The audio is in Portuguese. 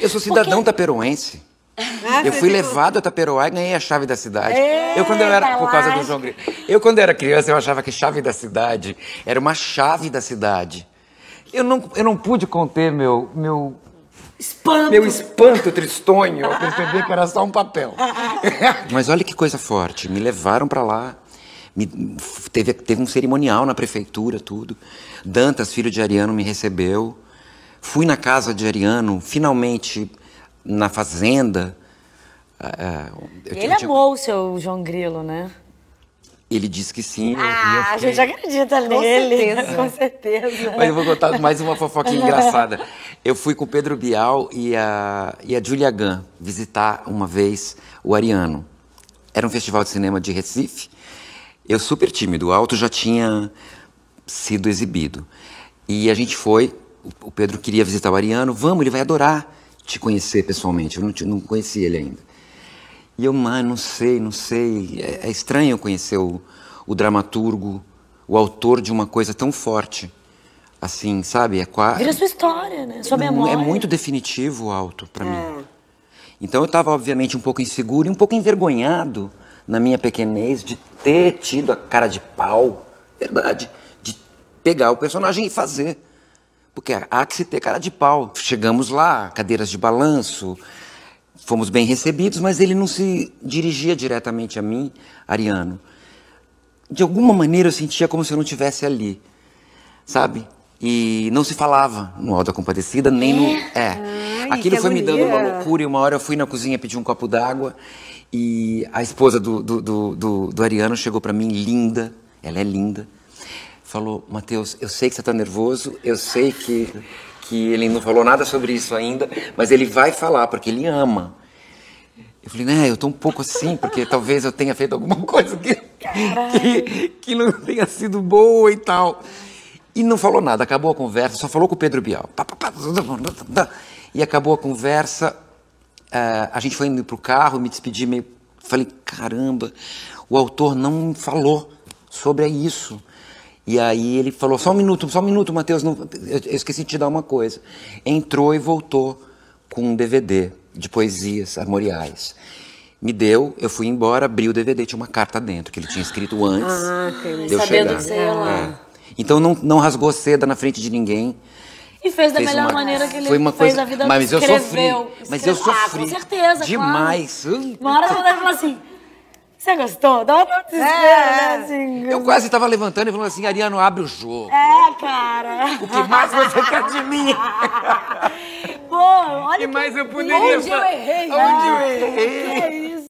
Eu sou cidadão taperoense. Ah, eu fui levado a Taperoá e ganhei a chave da cidade. eu quando eu era por causa do João Eu quando era criança eu achava que chave da cidade era uma chave da cidade. Eu não, eu não pude conter meu meu espanto, meu espanto tristonho ao perceber que era só um papel. Mas olha que coisa forte, me levaram para lá. Me, teve, teve um cerimonial na prefeitura, tudo. Dantas, filho de Ariano, me recebeu. Fui na casa de Ariano, finalmente na fazenda. É, é, eu ele amou o seu João Grilo, né? Ele disse que sim. Ah, fiquei... a gente acredita nele. Com né? certeza. Com certeza. Mas eu vou contar mais uma fofoquinha engraçada. Eu fui com o Pedro Bial e a, e a Julia Gunn visitar uma vez o Ariano. Era um festival de cinema de Recife. Eu super tímido, o alto já tinha sido exibido. E a gente foi o Pedro queria visitar o Ariano, vamos, ele vai adorar te conhecer pessoalmente. Eu não, te, não conhecia ele ainda. E eu, mano, ah, não sei, não sei. É, é estranho conhecer o, o, dramaturgo, o autor de uma coisa tão forte. Assim, sabe? É quase. Vira sua história, né? Sua é memória. É muito definitivo o alto para é. mim. Então eu estava, obviamente, um pouco inseguro e um pouco envergonhado na minha pequenez de ter tido a cara de pau, verdade, de pegar o personagem e fazer. Porque há que se ter cara de pau. Chegamos lá, cadeiras de balanço, fomos bem recebidos, mas ele não se dirigia diretamente a mim, Ariano. De alguma maneira eu sentia como se eu não tivesse ali, sabe? E não se falava no Alto da Compadecida, nem no. É. Ai, Aquilo foi agonia. me dando uma loucura e uma hora eu fui na cozinha pedir um copo d'água e a esposa do, do, do, do, do Ariano chegou para mim, linda, ela é linda falou: Mateus, eu sei que você está nervoso, eu sei que, que ele não falou nada sobre isso ainda, mas ele vai falar, porque ele ama. Eu falei, né, eu estou um pouco assim, porque talvez eu tenha feito alguma coisa que, que, que, não tenha sido boa e tal. E não falou nada, acabou a conversa, só falou com o Pedro Bial. E acabou a conversa, eh, a gente foi indo para o carro, me despedi meio. Falei, caramba, o autor não falou sobre isso. E aí ele falou: só um minuto, só um minuto, Matheus, não, eu, eu esqueci de te dar uma coisa. Entrou e voltou com um DVD de poesias armoriais. Me deu, eu fui embora, abri o DVD, tinha uma carta dentro que ele tinha escrito ah, antes. Ah, que eu sabendo chegar. que você ia lá. É. Então não, não rasgou seda na frente de ninguém. E fez da fez melhor uma, maneira que ele foi uma fez coisa, da vida mas escreveu, eu sofri, escreveu. Mas eu sofri. Ah, com certeza, Demais. Claro. Uma hora você vai falar assim, você gostou? Dá uma é. né, é. assim. Eu quase tava levantando e falando assim, Ariano, abre o jogo. É, cara. O que mais você quer de mim? Pô, olha o que... mais eu poderia... Onde eu errei, Onde eu né? errei? É